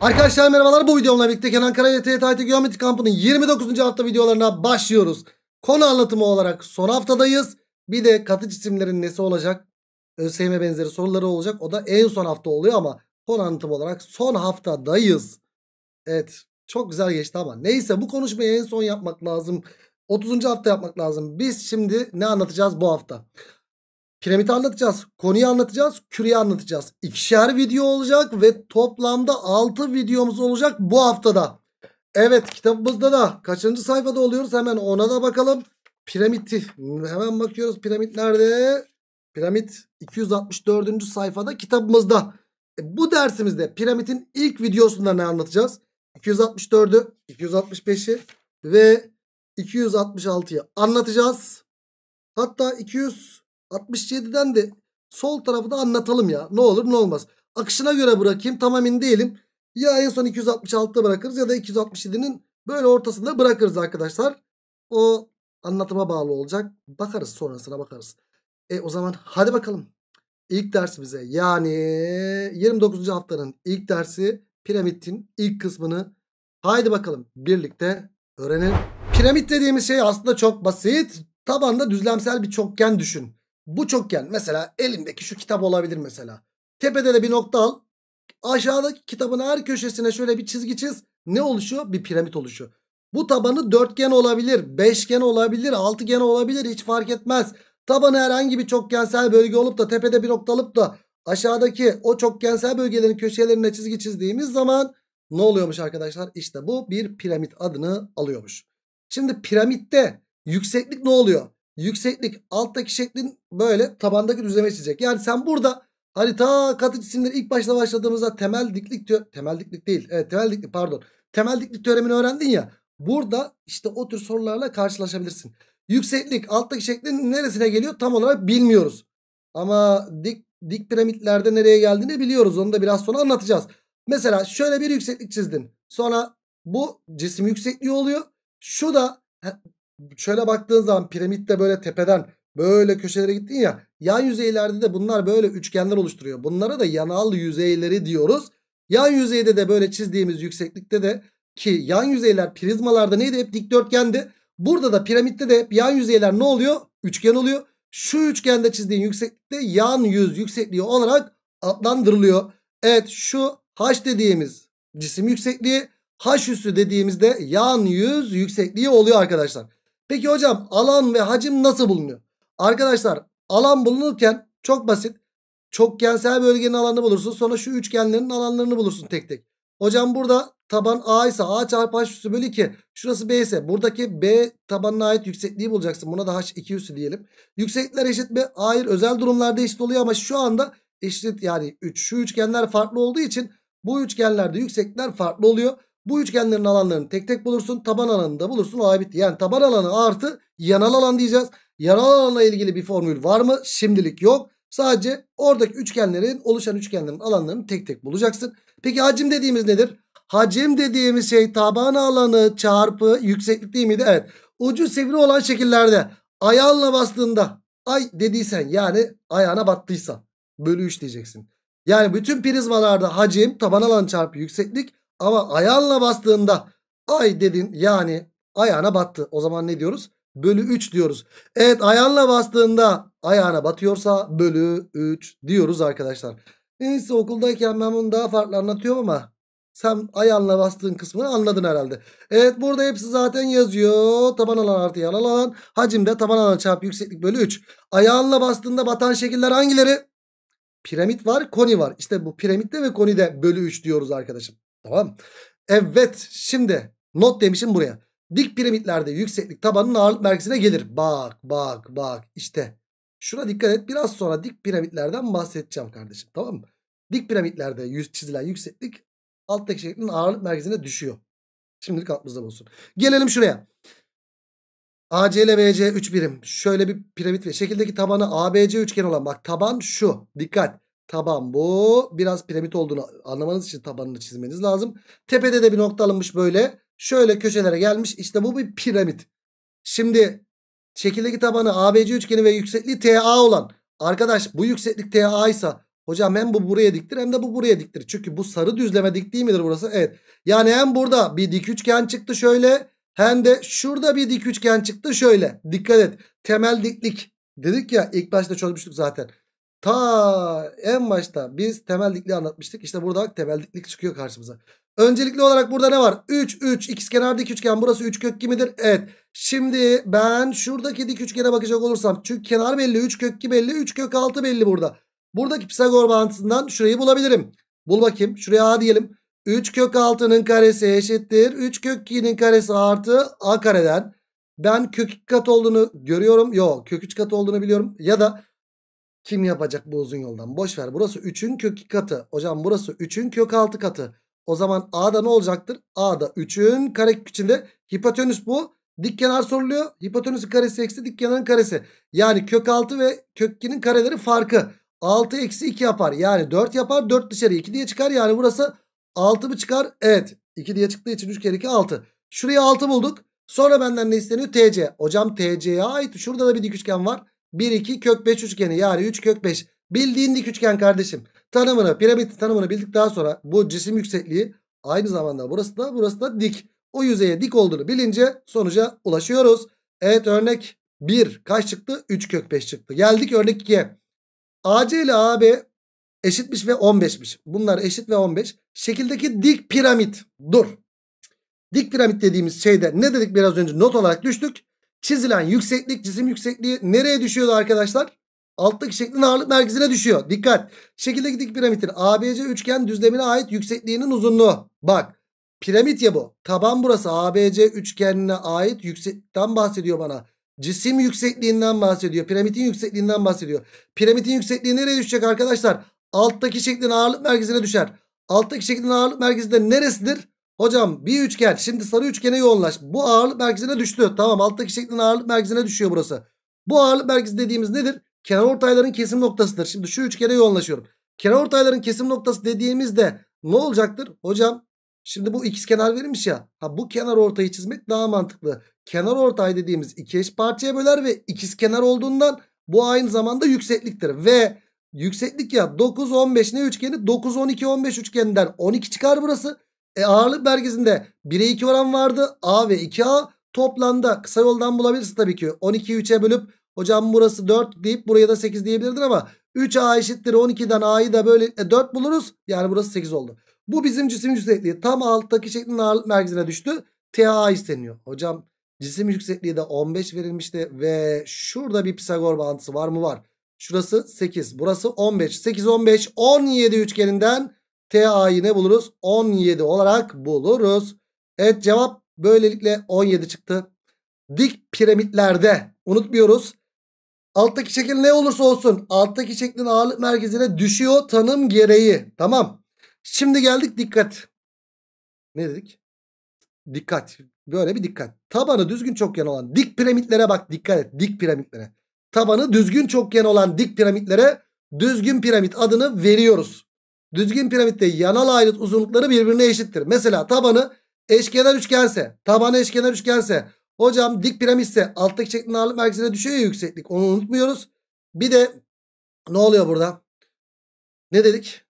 Arkadaşlar merhabalar bu videomla birlikte Kenan Karayla TYT Geometri Kampı'nın 29. hafta videolarına başlıyoruz. Konu anlatımı olarak son haftadayız. Bir de katı cisimlerin nesi olacak? ÖSYM benzeri soruları olacak. O da en son hafta oluyor ama konu anlatımı olarak son haftadayız. Evet çok güzel geçti ama neyse bu konuşmayı en son yapmak lazım. 30. hafta yapmak lazım. Biz şimdi ne anlatacağız bu hafta? Piramidi anlatacağız. Konuyu anlatacağız. Küreyi anlatacağız. İkişer video olacak ve toplamda 6 videomuz olacak bu haftada. Evet kitabımızda da kaçıncı sayfada oluyoruz? Hemen ona da bakalım. Piramidi. Hemen bakıyoruz piramit nerede? Piramit 264. sayfada kitabımızda. E, bu dersimizde piramitin ilk videosunda ne anlatacağız? 264'ü, 265'i ve 266'yı anlatacağız. Hatta 200 67'den de sol tarafı da anlatalım ya. Ne olur ne olmaz. Akışına göre bırakayım. Tam emin değilim. Ya en son 266'da bırakırız ya da 267'nin böyle ortasında bırakırız arkadaşlar. O anlatıma bağlı olacak. Bakarız sonrasına bakarız. E o zaman hadi bakalım. İlk bize yani 29. haftanın ilk dersi piramidin ilk kısmını haydi bakalım birlikte öğrenelim. Piramit dediğimiz şey aslında çok basit. Tabanda düzlemsel bir çokgen düşün bu çokgen mesela elimdeki şu kitap olabilir mesela. Tepede de bir nokta al. Aşağıdaki kitabın her köşesine şöyle bir çizgi çiz. Ne oluşuyor? Bir piramit oluşuyor. Bu tabanı dörtgen olabilir, beşgen olabilir, altıgen olabilir hiç fark etmez. Tabanı herhangi bir çokgensel bölge olup da tepede bir nokta alıp da aşağıdaki o çokgensel bölgelerin köşelerine çizgi çizdiğimiz zaman ne oluyormuş arkadaşlar? İşte bu bir piramit adını alıyormuş. Şimdi piramitte yükseklik ne oluyor? yükseklik alttaki şeklin böyle tabandaki düzleme çizecek. Yani sen burada hani ta katı cisimleri ilk başta başladığımızda temel diklik diyor, temel diklik değil. Evet temel diklik pardon. Temel diklik teoremini öğrendin ya. Burada işte o tür sorularla karşılaşabilirsin. Yükseklik alttaki şeklin neresine geliyor tam olarak bilmiyoruz. Ama dik dik piramitlerde nereye geldiğini biliyoruz. Onu da biraz sonra anlatacağız. Mesela şöyle bir yükseklik çizdin. Sonra bu cisim yüksekliği oluyor. Şu da şöyle baktığın zaman piramitte böyle tepeden böyle köşelere gittin ya yan yüzeylerde de bunlar böyle üçgenler oluşturuyor. Bunlara da yanal yüzeyleri diyoruz. Yan yüzeyde de böyle çizdiğimiz yükseklikte de ki yan yüzeyler prizmalarda neydi hep dikdörtgendi. Burada da piramitte de hep yan yüzeyler ne oluyor? Üçgen oluyor. Şu üçgende çizdiğin yükseklikte yan yüz yüksekliği olarak adlandırılıyor. Evet şu h dediğimiz cisim yüksekliği h üssü dediğimizde yan yüz yüksekliği oluyor arkadaşlar. Peki hocam alan ve hacim nasıl bulunuyor? Arkadaşlar alan bulunurken çok basit. Çokgensel bölgenin alanını bulursun. Sonra şu üçgenlerin alanlarını bulursun tek tek. Hocam burada taban A ise A çarpı H üssü bölü 2. Şurası B ise buradaki B tabanına ait yüksekliği bulacaksın. Buna da H2 üssü diyelim. Yükseklikler eşit mi? Hayır özel durumlarda eşit oluyor ama şu anda eşit yani 3. şu üçgenler farklı olduğu için bu üçgenlerde yüksekler farklı oluyor. Bu üçgenlerin alanlarını tek tek bulursun. Taban alanını da bulursun. Olay bitti. Yani taban alanı artı yanal alan diyeceğiz. Yanal alanla ilgili bir formül var mı? Şimdilik yok. Sadece oradaki üçgenlerin oluşan üçgenlerin alanlarını tek tek bulacaksın. Peki hacim dediğimiz nedir? Hacim dediğimiz şey taban alanı çarpı yükseklik değil miydi? Evet. Ucu sivri olan şekillerde ayağınla bastığında ay dediysen yani ayağına battıysan bölü 3 diyeceksin. Yani bütün prizmalarda hacim taban alan çarpı yükseklik ama ayağınla bastığında ay dedin yani ayağına battı. O zaman ne diyoruz? Bölü 3 diyoruz. Evet ayağınla bastığında ayağına batıyorsa bölü 3 diyoruz arkadaşlar. Neyse okuldayken ben bunu daha farklı anlatıyorum ama sen ayağınla bastığın kısmını anladın herhalde. Evet burada hepsi zaten yazıyor. Taban alan artı yan alan. Hacimde taban alan çarpı yükseklik bölü 3. Ayağınla bastığında batan şekiller hangileri? Piramit var, koni var. İşte bu piramitte ve konide bölü 3 diyoruz arkadaşım. Tamam. Evet şimdi not demişim buraya. Dik piramitlerde yükseklik tabanın ağırlık merkezine gelir. Bak bak bak işte. Şuna dikkat et. Biraz sonra dik piramitlerden bahsedeceğim kardeşim. Tamam mı? Dik piramitlerde yüz çizilen yükseklik alttaki şeklin ağırlık merkezine düşüyor. Şimdilik aklımızda bulsun. Gelelim şuraya. AC ile BC 3 birim. Şöyle bir piramit ve şekildeki tabanı ABC üçgeni olan bak taban şu. Dikkat. Taban bu. Biraz piramit olduğunu anlamanız için tabanını çizmeniz lazım. Tepede de bir nokta alınmış böyle. Şöyle köşelere gelmiş. İşte bu bir piramit. Şimdi şekildeki tabanı ABC üçgeni ve yüksekliği TA olan. Arkadaş bu yükseklik TA ise hocam hem bu buraya diktir hem de bu buraya diktir. Çünkü bu sarı düzleme dik değil midir burası? Evet. Yani hem burada bir dik üçgen çıktı şöyle. Hem de şurada bir dik üçgen çıktı şöyle. Dikkat et. Temel diklik. Dedik ya ilk başta çözmüştük zaten. Ta en başta biz temel dikliği anlatmıştık. İşte burada bak temel diklik çıkıyor karşımıza. Öncelikli olarak burada ne var? 3, 3. İkizkenar dik üçgen. Burası 3 kök kimidir? Evet. Şimdi ben şuradaki dik üçgene bakacak olursam. Çünkü kenar belli. 3 kök 2 belli. 3 kök 6 belli burada. Buradaki Pisagor bağıntısından şurayı bulabilirim. Bul bakayım. Şuraya A diyelim. 3 kök 6'nın karesi eşittir. 3 kök 2'nin karesi artı A kareden. Ben kök 2 kat olduğunu görüyorum. Yok kök 3 kat olduğunu biliyorum. Ya da kim yapacak bu uzun yoldan? Boş ver. Burası 3'ün kök katı. Hocam burası 3'ün kök 6 katı. O zaman A'da ne olacaktır? A'da 3'ün kare içinde hipotenüs bu. Dik kenar soruluyor. Hipotenüsün karesi eksi dik kenarın karesi. Yani kök 6 ve kök 2'nin kareleri farkı. 6 eksi 2 yapar. Yani 4 yapar. 4 dışarı 2 diye çıkar. Yani burası 6 mı çıkar? Evet. 2 diye çıktığı için 3 kere 2 6. Şuraya 6 bulduk. Sonra benden ne isteniyor? TC. Hocam TC'ye ait şurada da bir dik üçgen var. 1 2 kök 5 üçgeni yani 3 kök 5 bildiğin dik üçgen kardeşim. Tanımını piramit tanımını bildik daha sonra bu cisim yüksekliği aynı zamanda burası da burası da dik. O yüzeye dik olduğunu bilince sonuca ulaşıyoruz. Evet örnek 1 kaç çıktı? 3 kök 5 çıktı. Geldik örnek 2'ye. AC ile AB eşitmiş ve 15'miş. Bunlar eşit ve 15. Şekildeki dik piramit. Dur. Dik piramit dediğimiz şeyde ne dedik biraz önce not olarak düştük çizilen yükseklik cisim yüksekliği nereye düşüyordu arkadaşlar? Alttaki şeklin ağırlık merkezine düşüyor. Dikkat. Şekildeki dik piramidin ABC üçgen düzlemine ait yüksekliğinin uzunluğu. Bak piramit ya bu. Taban burası ABC üçgenine ait yükseklikten bahsediyor bana. Cisim yüksekliğinden bahsediyor. piramitin yüksekliğinden bahsediyor. Piramitin yüksekliği nereye düşecek arkadaşlar? Alttaki şeklin ağırlık merkezine düşer. Alttaki şeklin ağırlık merkezi neresidir? Hocam bir üçgen şimdi sarı üçgene yoğunlaş. Bu ağırlık merkezine düştü. Tamam alttaki şeklin ağırlık merkezine düşüyor burası. Bu ağırlık merkezi dediğimiz nedir? Kenar ortayların kesim noktasıdır. Şimdi şu üçgene yoğunlaşıyorum. Kenar ortayların kesim noktası dediğimizde ne olacaktır? Hocam şimdi bu ikiz kenar verilmiş ya. Ha bu kenar ortayı çizmek daha mantıklı. Kenar ortay dediğimiz iki eş parçaya böler ve ikiz kenar olduğundan bu aynı zamanda yüksekliktir. Ve yükseklik ya 9 15 ne üçgeni? 9 12 15 üçgeninden 12 çıkar burası. E ağırlık vergisinde 1'e 2 oran vardı. A ve 2A toplamda kısa yoldan bulabilirsin tabii ki. 12'yi 3'e bölüp hocam burası 4 deyip buraya da 8 diyebilirdin ama 3A eşittir 12'den A'yı da böyle e, 4 buluruz. Yani burası 8 oldu. Bu bizim cisim yüksekliği tam alttaki şeklin ağırlık merkezine düştü. TA isteniyor. Hocam cisim yüksekliği de 15 verilmişti ve şurada bir Pisagor bağıntısı var mı? Var. Şurası 8. Burası 15. 8, 15, 17 üçgeninden TA'yı ne buluruz? 17 olarak buluruz. Evet cevap böylelikle 17 çıktı. Dik piramitlerde unutmuyoruz. Alttaki şekil ne olursa olsun alttaki şeklin ağırlık merkezine düşüyor tanım gereği. Tamam. Şimdi geldik dikkat. Ne dedik? Dikkat. Böyle bir dikkat. Tabanı düzgün çokgen olan dik piramitlere bak dikkat et. Dik piramitlere. Tabanı düzgün çokgen olan dik piramitlere düzgün piramit adını veriyoruz. Düzgün piramitte yanal ayrıt uzunlukları birbirine eşittir. Mesela tabanı eşkenar üçgense, tabanı eşkenar üçgense, hocam dik piramitse alttaki şeklin ağırlık merkezine düşüyor ya yükseklik. Onu unutmuyoruz. Bir de ne oluyor burada? Ne dedik?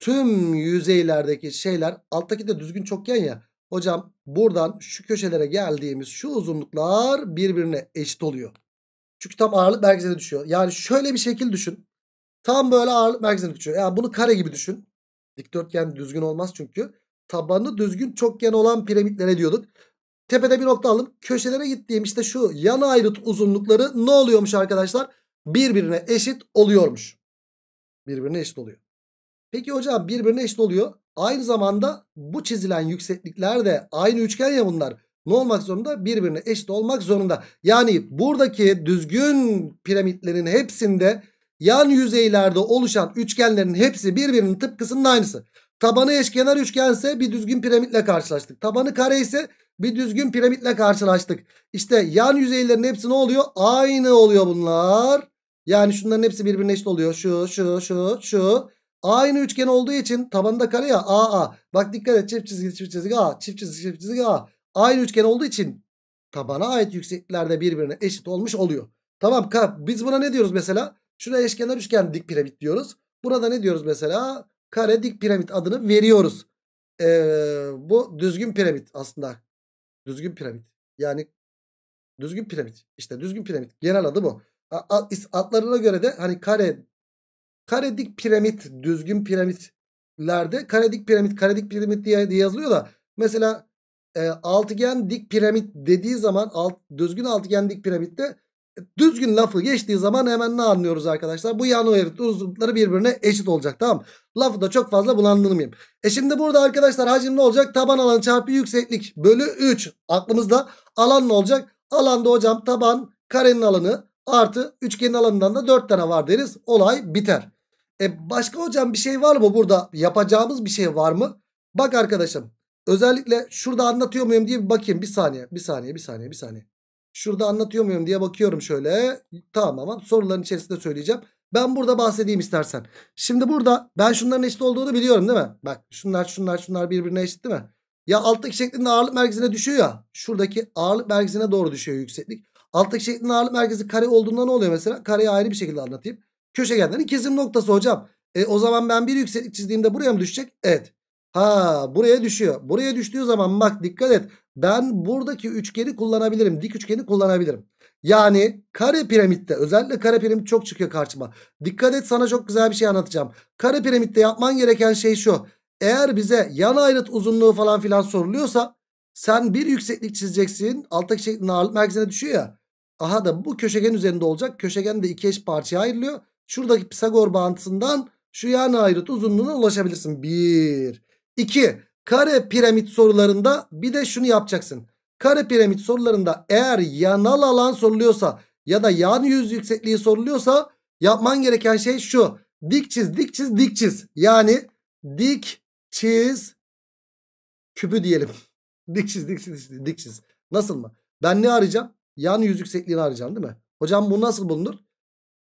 Tüm yüzeylerdeki şeyler alttaki de düzgün çokgen ya. Hocam buradan şu köşelere geldiğimiz şu uzunluklar birbirine eşit oluyor. Çünkü tam ağırlık merkezine düşüyor. Yani şöyle bir şekil düşün. Tam böyle ağırlık merkezini küçülüyor. Yani bunu kare gibi düşün. Dikdörtgen düzgün olmaz çünkü. Tabanı düzgün çokgen olan piramitlere diyorduk. Tepede bir nokta alalım. Köşelere gittiğim işte şu yan ayrıt uzunlukları ne oluyormuş arkadaşlar? Birbirine eşit oluyormuş. Birbirine eşit oluyor. Peki hocam birbirine eşit oluyor. Aynı zamanda bu çizilen yükseklikler de aynı üçgen ya bunlar. Ne olmak zorunda? Birbirine eşit olmak zorunda. Yani buradaki düzgün piramitlerin hepsinde yan yüzeylerde oluşan üçgenlerin hepsi birbirinin tıpkısının aynısı. Tabanı eşkenar üçgense bir düzgün piramitle karşılaştık. Tabanı kare ise bir düzgün piramitle karşılaştık. İşte yan yüzeylerin hepsi ne oluyor? Aynı oluyor bunlar. Yani şunların hepsi birbirine eşit oluyor. Şu, şu, şu, şu. Aynı üçgen olduğu için tabanında kare ya A, A. Bak dikkat et çift çizgi, çift çizgi A, çift çizgi, çift çizgi A. Aynı üçgen olduğu için tabana ait yüksekliklerde birbirine eşit olmuş oluyor. Tamam biz buna ne diyoruz mesela? Şuna eşkenar üçgen dik piramit diyoruz. Burada ne diyoruz mesela? Kare dik piramit adını veriyoruz. Ee, bu düzgün piramit aslında. Düzgün piramit. Yani düzgün piramit. İşte düzgün piramit. Genel adı bu. Adlarına göre de hani kare kare dik piramit, düzgün piramitlerde kare dik piramit, kare dik piramit diye, diye yazılıyor da mesela e, altıgen dik piramit dediği zaman alt, düzgün altıgen dik piramitte düzgün lafı geçtiği zaman hemen ne anlıyoruz arkadaşlar? Bu yan uyarıklı uzunlukları birbirine eşit olacak tamam Lafı da çok fazla bulandırmayayım. E şimdi burada arkadaşlar hacim ne olacak? Taban alan çarpı yükseklik bölü 3. Aklımızda alan ne olacak? Alanda hocam taban karenin alanı artı üçgenin alanından da 4 tane var deriz. Olay biter. E başka hocam bir şey var mı burada? Yapacağımız bir şey var mı? Bak arkadaşım özellikle şurada anlatıyor muyum diye bir bakayım. Bir saniye bir saniye bir saniye bir saniye. Şurada anlatıyor muyum diye bakıyorum şöyle. Tamam ama soruların içerisinde söyleyeceğim. Ben burada bahsedeyim istersen. Şimdi burada ben şunların eşit olduğunu biliyorum değil mi? Bak şunlar şunlar şunlar birbirine eşit değil mi? Ya alttaki şeklin ağırlık merkezine düşüyor ya. Şuradaki ağırlık merkezine doğru düşüyor yükseklik. Alttaki şeklin ağırlık merkezi kare olduğunda ne oluyor mesela? Kareyi ayrı bir şekilde anlatayım. Köşegenlerin kesim noktası hocam. E, o zaman ben bir yükseklik çizdiğimde buraya mı düşecek? Evet. Ha buraya düşüyor. Buraya düştüğü zaman bak dikkat et. Ben buradaki üçgeni kullanabilirim. Dik üçgeni kullanabilirim. Yani kare piramitte özellikle kare piramit çok çıkıyor karşıma. Dikkat et sana çok güzel bir şey anlatacağım. Kare piramitte yapman gereken şey şu. Eğer bize yan ayrıt uzunluğu falan filan soruluyorsa sen bir yükseklik çizeceksin. Alttaki şeklin ağırlık merkezine düşüyor ya. Aha da bu köşegen üzerinde olacak. Köşegen de iki eş parçaya ayrılıyor. Şuradaki Pisagor bağıntısından şu yan ayrıt uzunluğuna ulaşabilirsin. Bir. 2. Kare piramit sorularında bir de şunu yapacaksın. Kare piramit sorularında eğer yanal alan soruluyorsa ya da yan yüz yüksekliği soruluyorsa yapman gereken şey şu. Dik çiz, dik çiz, dik çiz. Yani dik çiz küpü diyelim. dik çiz, dik çiz, dik çiz. Nasıl mı? Ben ne arayacağım? Yan yüz yüksekliğini arayacağım değil mi? Hocam bu nasıl bulunur?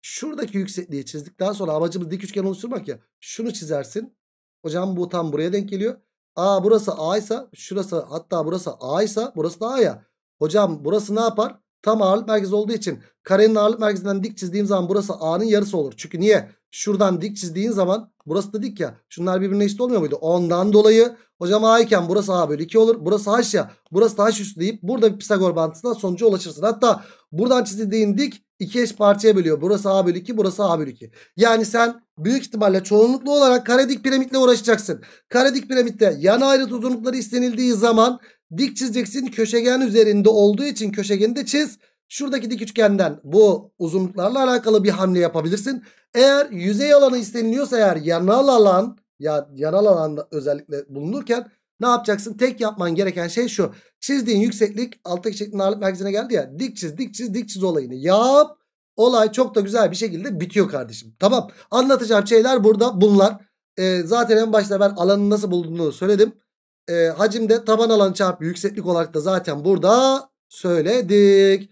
Şuradaki yüksekliği çizdikten sonra amacımız dik üçgen oluşturmak ya. Şunu çizersin. Hocam bu tam buraya denk geliyor. A burası A ise şurası hatta burası A ise burası da A ya. Hocam burası ne yapar? tam ağırlık merkezi olduğu için karenin ağırlık merkezinden dik çizdiğim zaman burası A'nın yarısı olur. Çünkü niye? Şuradan dik çizdiğin zaman burası da dik ya. Şunlar birbirine eşit olmuyor muydu? Ondan dolayı hocam A iken burası A bölü 2 olur. Burası H ya. Burası da H üstü deyip burada bir Pisagor bantısından sonuca ulaşırsın. Hatta buradan çizdiğin dik iki eş parçaya bölüyor. Burası A bölü 2 burası A bölü 2. Yani sen büyük ihtimalle çoğunluklu olarak karedik piramitle uğraşacaksın. Karedik piramitte yan ayrıt uzunlukları istenildiği zaman Dik çizeceksin köşegen üzerinde olduğu için köşegeni de çiz. Şuradaki dik üçgenden bu uzunluklarla alakalı bir hamle yapabilirsin. Eğer yüzey alanı isteniliyorsa eğer yanal alan ya yanal alanda özellikle bulunurken ne yapacaksın? Tek yapman gereken şey şu. Çizdiğin yükseklik alttaki şeklin ağırlık merkezine geldi ya. Dik çiz, dik çiz, dik çiz olayını yap. Olay çok da güzel bir şekilde bitiyor kardeşim. Tamam. Anlatacağım şeyler burada bunlar. Ee, zaten en başta ben alanın nasıl bulunduğunu söyledim e, ee, hacimde taban alan çarpı yükseklik olarak da zaten burada söyledik.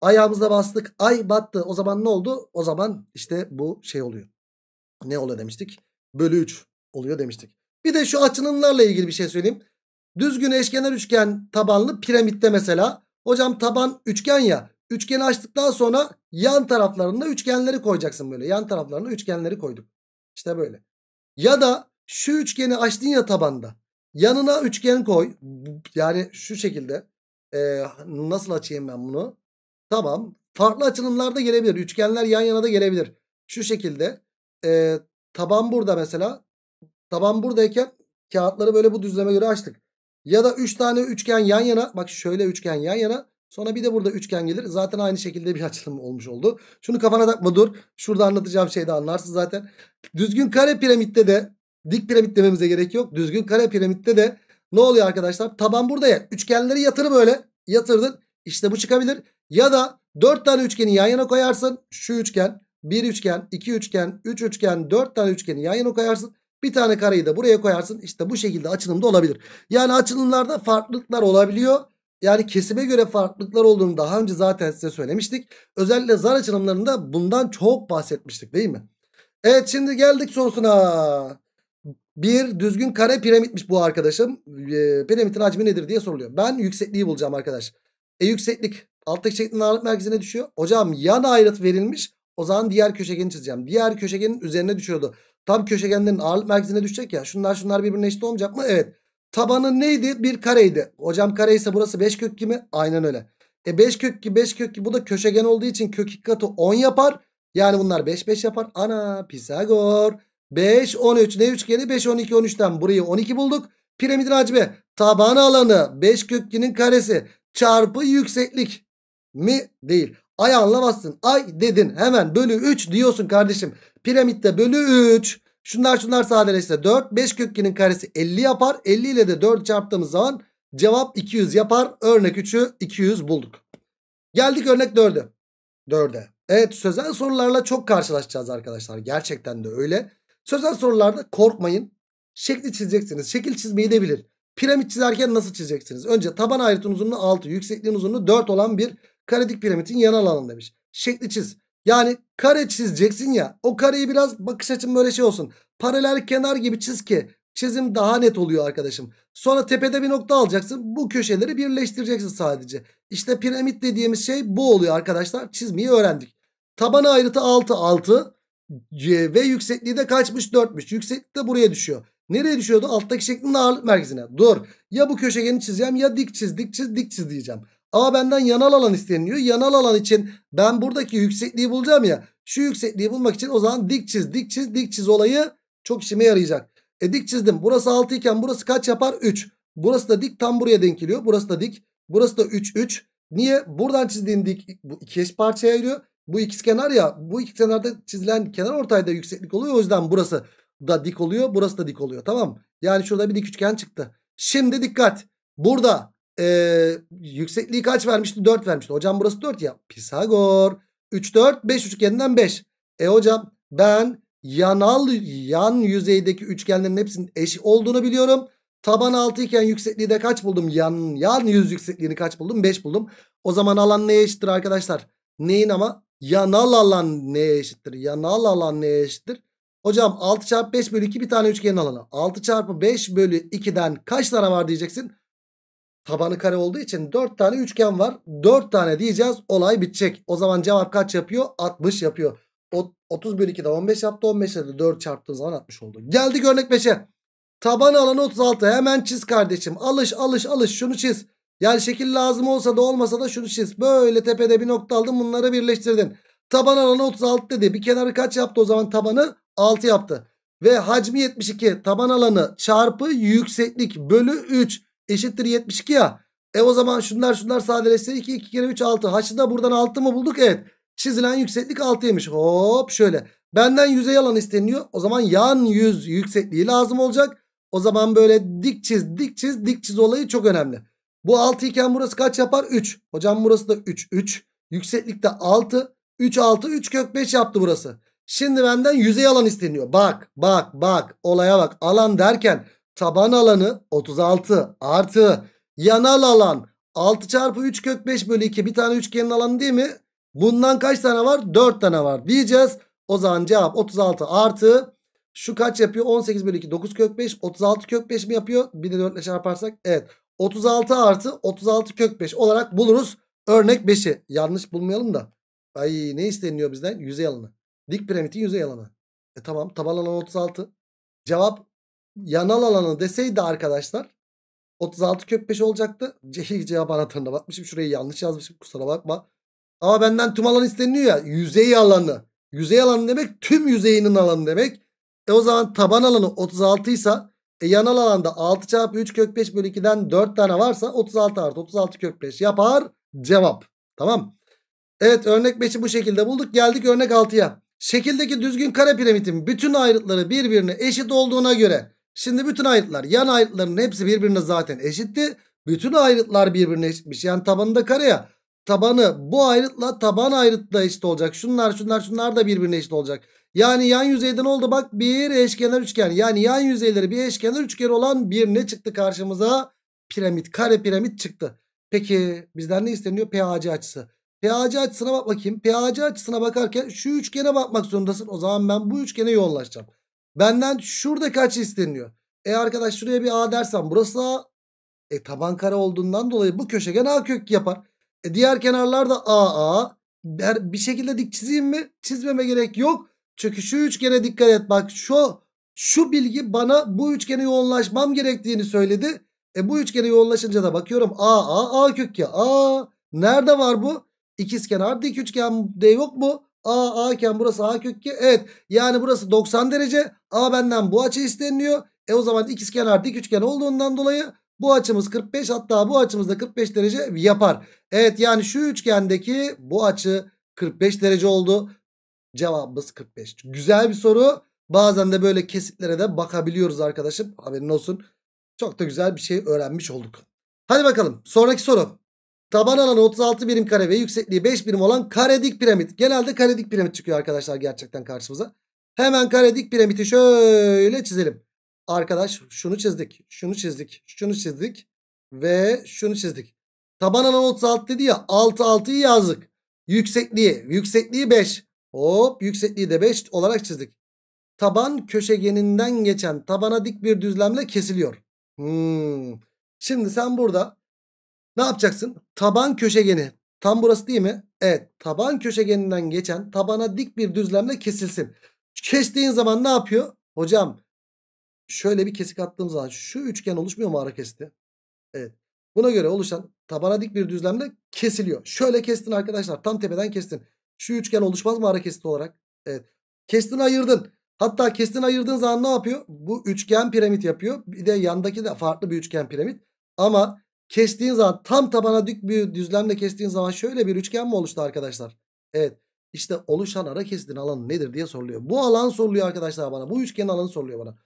ayağımıza bastık. Ay battı. O zaman ne oldu? O zaman işte bu şey oluyor. Ne oluyor demiştik? Bölü 3 oluyor demiştik. Bir de şu açılımlarla ilgili bir şey söyleyeyim. Düzgün eşkenar üçgen tabanlı piramitte mesela. Hocam taban üçgen ya. Üçgeni açtıktan sonra yan taraflarında üçgenleri koyacaksın böyle. Yan taraflarına üçgenleri koyduk. İşte böyle. Ya da şu üçgeni açtın ya tabanda. Yanına üçgen koy. Yani şu şekilde. Ee, nasıl açayım ben bunu? Tamam. Farklı açılımlarda gelebilir. Üçgenler yan yana da gelebilir. Şu şekilde. E, taban burada mesela. Taban buradayken kağıtları böyle bu düzleme göre açtık. Ya da üç tane üçgen yan yana. Bak şöyle üçgen yan yana. Sonra bir de burada üçgen gelir. Zaten aynı şekilde bir açılım olmuş oldu. Şunu kafana takma dur. Şurada anlatacağım şeyde anlarsın zaten. Düzgün kare piramitte de Dik piramit dememize gerek yok. Düzgün kare piramitte de ne oluyor arkadaşlar? Taban burada ya. Üçgenleri yatırı böyle. Yatırdın. İşte bu çıkabilir. Ya da dört tane üçgeni yan yana koyarsın. Şu üçgen, bir üçgen, iki üçgen, üç üçgen, dört tane üçgeni yan yana koyarsın. Bir tane kareyi de buraya koyarsın. İşte bu şekilde açılımda olabilir. Yani açılımlarda farklılıklar olabiliyor. Yani kesime göre farklılıklar olduğunu daha önce zaten size söylemiştik. Özellikle zar açılımlarında bundan çok bahsetmiştik değil mi? Evet şimdi geldik sorusuna. Bir düzgün kare piramitmiş bu arkadaşım. E, piramidin hacmi nedir diye soruluyor. Ben yüksekliği bulacağım arkadaş. E yükseklik alttaki şeklin ağırlık merkezine düşüyor. Hocam yan ayrıt verilmiş. O zaman diğer köşegeni çizeceğim. Diğer köşegenin üzerine düşüyordu. Tam köşegenlerin ağırlık merkezine düşecek ya. Şunlar şunlar birbirine eşit olmayacak mı? Evet. Tabanı neydi? Bir kareydi. Hocam kare ise burası 5 kök gibi, Aynen öyle. E 5 kök 2 5 kök 2 bu da köşegen olduğu için kök katı 10 yapar. Yani bunlar 5 5 yapar. Ana Pisagor. 5, 13. Ne üçgeni? 5, 12, 13'ten burayı 12 bulduk. Piramidin hacmi taban alanı 5 kökünün karesi çarpı yükseklik mi? Değil. Ay anlamazsın. Ay dedin. Hemen bölü 3 diyorsun kardeşim. Piramitte bölü 3. Şunlar şunlar sadeleşse 4. 5 kökünün karesi 50 yapar. 50 ile de 4 çarptığımız zaman cevap 200 yapar. Örnek 3'ü 200 bulduk. Geldik örnek 4'e. 4'e. Evet sözel sorularla çok karşılaşacağız arkadaşlar. Gerçekten de öyle. Sözel sorularda korkmayın. Şekli çizeceksiniz. Şekil çizmeyi de bilir. Piramit çizerken nasıl çizeceksiniz? Önce taban ayrıtın uzunluğu 6, yüksekliğin uzunluğu 4 olan bir karedik piramitin yanal alanı demiş. Şekli çiz. Yani kare çizeceksin ya. O kareyi biraz bakış açım böyle şey olsun. Paralel kenar gibi çiz ki çizim daha net oluyor arkadaşım. Sonra tepede bir nokta alacaksın. Bu köşeleri birleştireceksin sadece. İşte piramit dediğimiz şey bu oluyor arkadaşlar. Çizmeyi öğrendik. Taban ayrıtı 6 6 ve yüksekliği de kaçmış 4'müş. Yükseklik de buraya düşüyor. Nereye düşüyordu? Alttaki şeklin ağırlık merkezine. Dur. Ya bu köşegeni çizeceğim ya dik çiz, dik çiz, dik çiz diyeceğim. A benden yanal alan isteniyor. Yanal alan için ben buradaki yüksekliği bulacağım ya. Şu yüksekliği bulmak için o zaman dik çiz, dik çiz, dik çiz olayı çok işime yarayacak. E dik çizdim. Burası 6 iken burası kaç yapar? 3. Burası da dik tam buraya denk geliyor. Burası da dik. Burası da 3, 3. Niye? Buradan çizdiğin dik bu iki eş parçaya ayırıyor. Bu iki kenar ya bu iki kenarda çizilen kenar ortayda yükseklik oluyor. O yüzden burası da dik oluyor. Burası da dik oluyor. Tamam Yani şurada bir dik üçgen çıktı. Şimdi dikkat. Burada e, yüksekliği kaç vermişti? 4 vermişti. Hocam burası 4 ya. Pisagor. 3, 4, 5 üçgeninden 5. E hocam ben yanal yan yüzeydeki üçgenlerin hepsinin eşit olduğunu biliyorum. Taban 6 iken yüksekliği de kaç buldum? Yan, yan yüz yüksekliğini kaç buldum? 5 buldum. O zaman alan neye eşittir arkadaşlar? Neyin ama? Yanal alan neye eşittir? Yanal alan neye eşittir? Hocam 6 çarpı 5 bölü 2 bir tane üçgenin alanı. 6 çarpı 5 bölü 2'den kaç tane var diyeceksin. Tabanı kare olduğu için 4 tane üçgen var. 4 tane diyeceğiz olay bitecek. O zaman cevap kaç yapıyor? 60 yapıyor. O, 30 bölü 2'den 15 yaptı. 15'e de 4 çarptığın zaman 60 oldu. Geldik örnek 5'e. Taban alanı 36. Hemen çiz kardeşim. Alış alış alış şunu çiz. Yani şekil lazım olsa da olmasa da şunu çiz. Böyle tepede bir nokta aldın bunları birleştirdin. Taban alanı 36 dedi. Bir kenarı kaç yaptı o zaman tabanı? 6 yaptı. Ve hacmi 72 taban alanı çarpı yükseklik bölü 3 eşittir 72 ya. E o zaman şunlar şunlar sadeleşse 2 2 kere 3 6. Haçı da buradan 6 mı bulduk? Evet. Çizilen yükseklik 6'ymış. Hop şöyle. Benden yüzey alan isteniyor. O zaman yan yüz yüksekliği lazım olacak. O zaman böyle dik çiz dik çiz dik çiz olayı çok önemli. Bu 6 iken burası kaç yapar? 3. Hocam burası da 3. 3. Yükseklikte 6. 3 6 3 kök 5 yaptı burası. Şimdi benden yüzey alan isteniyor. Bak bak bak olaya bak. Alan derken taban alanı 36 artı yanal alan 6 çarpı 3 kök 5 bölü 2 bir tane üçgenin alanı değil mi? Bundan kaç tane var? 4 tane var diyeceğiz. O zaman cevap 36 artı şu kaç yapıyor? 18 bölü 2 9 kök 5 36 kök 5 mi yapıyor? Bir de 4 ile çarparsak evet 36 artı 36 kök 5 olarak buluruz. Örnek 5'i. Yanlış bulmayalım da. Ay ne isteniyor bizden? Yüzey alanı. Dik piramidin yüzey alanı. E tamam taban alanı 36. Cevap yanal alanı deseydi arkadaşlar 36 kök 5 olacaktı. Ce cevap anahtarına bakmışım. Şurayı yanlış yazmışım kusura bakma. Ama benden tüm alan isteniyor ya. Yüzey alanı. Yüzey alanı demek tüm yüzeyinin alanı demek. E o zaman taban alanı 36 ise e, yanal alanda 6 çarpı 3 kök 5 bölü 2'den 4 tane varsa 36 artı 36 kök 5 yapar cevap. Tamam. Evet örnek 5'i bu şekilde bulduk. Geldik örnek 6'ya. Şekildeki düzgün kare piramidin bütün ayrıtları birbirine eşit olduğuna göre. Şimdi bütün ayrıtlar yan ayrıtların hepsi birbirine zaten eşitti. Bütün ayrıtlar birbirine eşitmiş. Yani tabanında kare ya. Tabanı bu ayrıtla taban ayrıtla eşit olacak. Şunlar şunlar şunlar da birbirine eşit olacak. Yani yan yüzeyden oldu bak bir eşkenar üçgen. Yani yan yüzeyleri bir eşkenar üçgen olan bir ne çıktı karşımıza? Piramit kare piramit çıktı. Peki bizden ne isteniyor? PAC açısı. PAC açısına bak bakayım. PAC açısına bakarken şu üçgene bakmak zorundasın. O zaman ben bu üçgene yoğunlaşacağım. Benden şurada kaç isteniyor. E arkadaş şuraya bir A dersen burası A. E taban kare olduğundan dolayı bu köşegen A kök yapar. E diğer kenarlar da A A. Bir şekilde dik çizeyim mi? Çizmeme gerek yok. Çünkü şu üçgene dikkat et bak şu şu bilgi bana bu üçgene yoğunlaşmam gerektiğini söyledi. E bu üçgene yoğunlaşınca da bakıyorum A A A kök ya A nerede var bu? İkizkenar dik üçgen de yok mu? A A iken burası A kök 2. Evet yani burası 90 derece. A benden bu açı isteniliyor. E o zaman ikizkenar dik üçgen olduğundan dolayı bu açımız 45 hatta bu açımız da 45 derece yapar. Evet yani şu üçgendeki bu açı 45 derece oldu. Cevabımız 45. Güzel bir soru. Bazen de böyle kesitlere de bakabiliyoruz arkadaşım. Haberin olsun. Çok da güzel bir şey öğrenmiş olduk. Hadi bakalım. Sonraki soru. Taban alanı 36 birim kare ve yüksekliği 5 birim olan karedik piramit. Genelde karedik piramit çıkıyor arkadaşlar gerçekten karşımıza. Hemen karedik piramiti şöyle çizelim. Arkadaş şunu çizdik, şunu çizdik, şunu çizdik ve şunu çizdik. Taban alanı 36 dedi ya 6 6'yı yazdık. Yüksekliği, yüksekliği 5. Hop yüksekliği de 5 olarak çizdik. Taban köşegeninden geçen tabana dik bir düzlemle kesiliyor. Hmm. Şimdi sen burada ne yapacaksın? Taban köşegeni. Tam burası değil mi? Evet. Taban köşegeninden geçen tabana dik bir düzlemle kesilsin. Kestiğin zaman ne yapıyor? Hocam şöyle bir kesik attığım zaman şu üçgen oluşmuyor mu ara kesti? Evet. Buna göre oluşan tabana dik bir düzlemle kesiliyor. Şöyle kestin arkadaşlar. Tam tepeden kestin. Şu üçgen oluşmaz mı ara olarak? Evet. Kestin ayırdın. Hatta kestin ayırdığın zaman ne yapıyor? Bu üçgen piramit yapıyor. Bir de yandaki de farklı bir üçgen piramit. Ama kestiğin zaman tam tabana dik bir düzlemle kestiğin zaman şöyle bir üçgen mi oluştu arkadaşlar? Evet. İşte oluşan ara kesitin alanı nedir diye soruluyor. Bu alan soruluyor arkadaşlar bana. Bu üçgenin alanı soruluyor bana.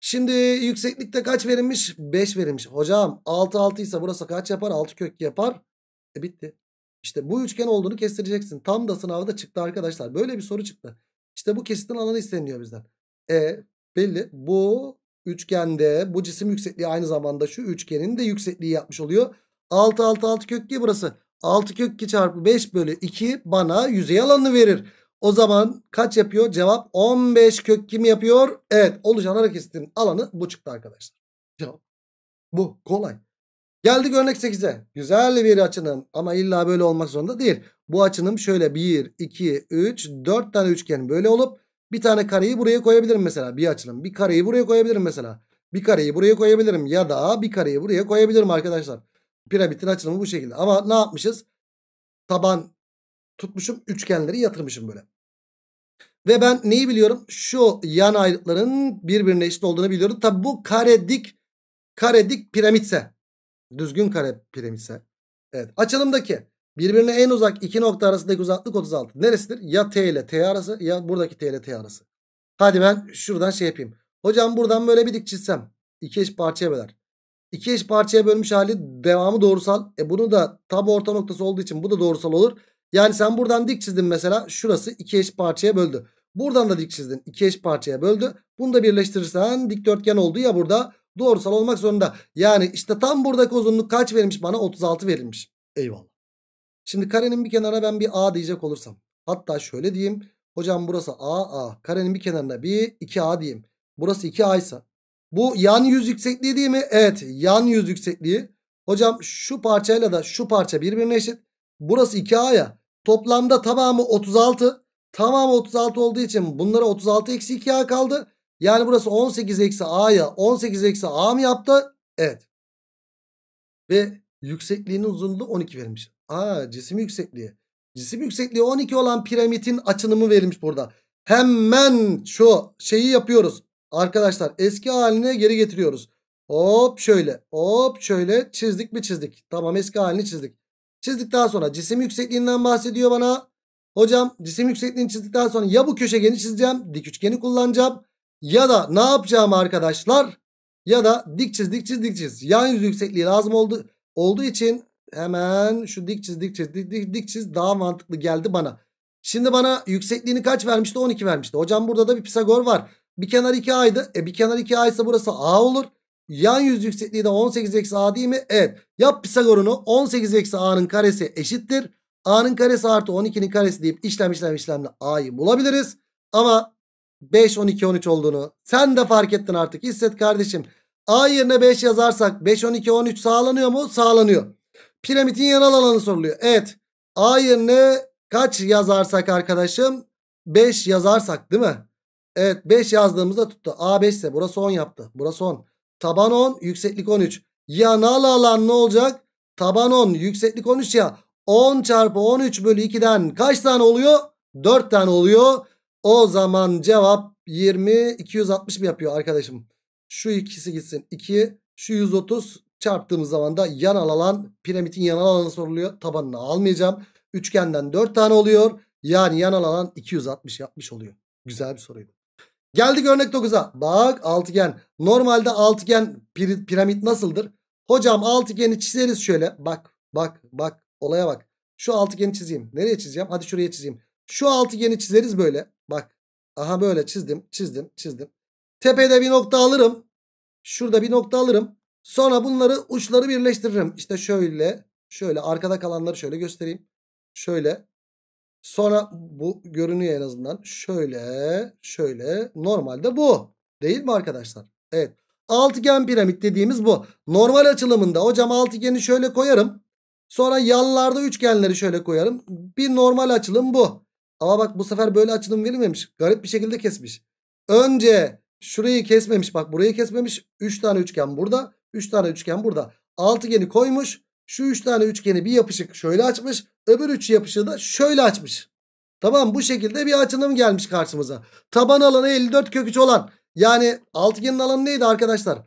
Şimdi yükseklikte kaç verilmiş? 5 verilmiş. Hocam 6 6 ise burası kaç yapar? 6 kök yapar. E bitti. İşte bu üçgen olduğunu kestireceksin. Tam da sınavda çıktı arkadaşlar. Böyle bir soru çıktı. İşte bu kesitin alanı isteniyor bizden. E belli. Bu üçgende bu cisim yüksekliği aynı zamanda şu üçgenin de yüksekliği yapmış oluyor. 6 6 6 kök 2 burası. 6 kök 2 çarpı 5 bölü 2 bana yüzey alanını verir. O zaman kaç yapıyor? Cevap 15 kök kim yapıyor? Evet oluşan hareketin alanı bu çıktı arkadaşlar. Cevap bu kolay. Geldik örnek 8'e. Güzel bir açınım ama illa böyle olmak zorunda değil. Bu açınım şöyle 1, 2, 3, 4 tane üçgen böyle olup bir tane kareyi buraya koyabilirim mesela. Bir açının bir kareyi buraya koyabilirim mesela. Bir kareyi buraya koyabilirim ya da bir kareyi buraya koyabilirim arkadaşlar. piramitin açılımı bu şekilde. Ama ne yapmışız? Taban tutmuşum üçgenleri yatırmışım böyle. Ve ben neyi biliyorum? Şu yan ayrıtların birbirine eşit olduğunu biliyorum. Tabi bu kare dik kare dik piramitse Düzgün kare premise. Evet Açalım da ki birbirine en uzak iki nokta arasındaki uzaklık 36. Neresidir? Ya T ile T arası ya buradaki T ile T arası. Hadi ben şuradan şey yapayım. Hocam buradan böyle bir dik çizsem. iki eş parçaya böler. İki eş parçaya bölmüş hali devamı doğrusal. E bunu da tam orta noktası olduğu için bu da doğrusal olur. Yani sen buradan dik çizdin mesela. Şurası iki eş parçaya böldü. Buradan da dik çizdin. iki eş parçaya böldü. Bunu da birleştirirsen dikdörtgen oldu ya burada doğrusal olmak zorunda. Yani işte tam buradaki uzunluk kaç verilmiş bana? 36 verilmiş. Eyvallah. Şimdi karenin bir kenarına ben bir A diyecek olursam. Hatta şöyle diyeyim. Hocam burası A, A. Karenin bir kenarına bir 2A diyeyim. Burası 2A ise. Bu yan yüz yüksekliği değil mi? Evet yan yüz yüksekliği. Hocam şu parçayla da şu parça birbirine eşit. Burası 2A ya. Toplamda tamamı 36. Tamamı 36 olduğu için bunlara 36 eksi 2A kaldı. Yani burası 18 eksi a'ya 18 eksi a mı yaptı? Evet. Ve yüksekliğinin uzunluğu 12 verilmiş. Aa cisim yüksekliği. Cisim yüksekliği 12 olan piramidin açınımı verilmiş burada. Hemen şu şeyi yapıyoruz. Arkadaşlar eski haline geri getiriyoruz. Hop şöyle hop şöyle çizdik mi çizdik. Tamam eski halini çizdik. Çizdik daha sonra cisim yüksekliğinden bahsediyor bana. Hocam cisim yüksekliğini çizdikten sonra ya bu köşegeni çizeceğim. Dik üçgeni kullanacağım. Ya da ne yapacağım arkadaşlar? Ya da dik çiz dik çiz dik çiz. Yan yüz yüksekliği lazım oldu, olduğu için hemen şu dik çiz dik çiz dik, dik, dik çiz daha mantıklı geldi bana. Şimdi bana yüksekliğini kaç vermişti? 12 vermişti. Hocam burada da bir Pisagor var. Bir kenar 2A'ydı. E bir kenar 2A ise burası A olur. Yan yüz yüksekliği de 18 eksi A değil mi? Evet. Yap Pisagor'unu 18 eksi A'nın karesi eşittir. A'nın karesi artı 12'nin karesi deyip işlem işlem işlemle A'yı bulabiliriz. Ama 5, 12, 13 olduğunu sen de fark ettin artık hisset kardeşim. A yerine 5 yazarsak 5, 12, 13 sağlanıyor mu? Sağlanıyor. Piramidin yanal alanı soruluyor. Evet. A yerine kaç yazarsak arkadaşım? 5 yazarsak değil mi? Evet 5 yazdığımızda tuttu. A 5 ise burası 10 yaptı. Burası 10. Taban 10 yükseklik 13. Yanal alan ne olacak? Taban 10 yükseklik 13 ya. 10 çarpı 13 bölü 2'den kaç tane oluyor? 4 tane oluyor. O zaman cevap 20 260 mı yapıyor arkadaşım? Şu ikisi gitsin. 2 şu 130 çarptığımız zaman da yanal alan piramidin yanal alanı soruluyor. Tabanını almayacağım. Üçgenden 4 tane oluyor. Yani yanal alan 260 yapmış oluyor. Güzel bir soruydu. Geldik örnek 9'a. Bak altıgen. Normalde altıgen piramit nasıldır? Hocam altıgeni çizeriz şöyle. Bak bak bak olaya bak. Şu altıgeni çizeyim. Nereye çizeceğim? Hadi şuraya çizeyim. Şu altıgeni çizeriz böyle. Bak aha böyle çizdim çizdim çizdim. Tepede bir nokta alırım. Şurada bir nokta alırım. Sonra bunları uçları birleştiririm. İşte şöyle şöyle arkada kalanları şöyle göstereyim. Şöyle Sonra bu görünüyor en azından. Şöyle, şöyle. Normalde bu. Değil mi arkadaşlar? Evet. Altıgen piramit dediğimiz bu. Normal açılımında hocam altıgeni şöyle koyarım. Sonra yallarda üçgenleri şöyle koyarım. Bir normal açılım bu. Ama bak bu sefer böyle açılım verilmemiş. Garip bir şekilde kesmiş. Önce şurayı kesmemiş. Bak burayı kesmemiş. 3 tane üçgen burada. 3 tane üçgen burada. Altıgeni koymuş. Şu 3 tane üçgeni bir yapışık şöyle açmış. Öbür 3 yapışığı da şöyle açmış. Tamam bu şekilde bir açılım gelmiş karşımıza. Taban alanı 54 köküç olan. Yani altıgenin alanı neydi arkadaşlar?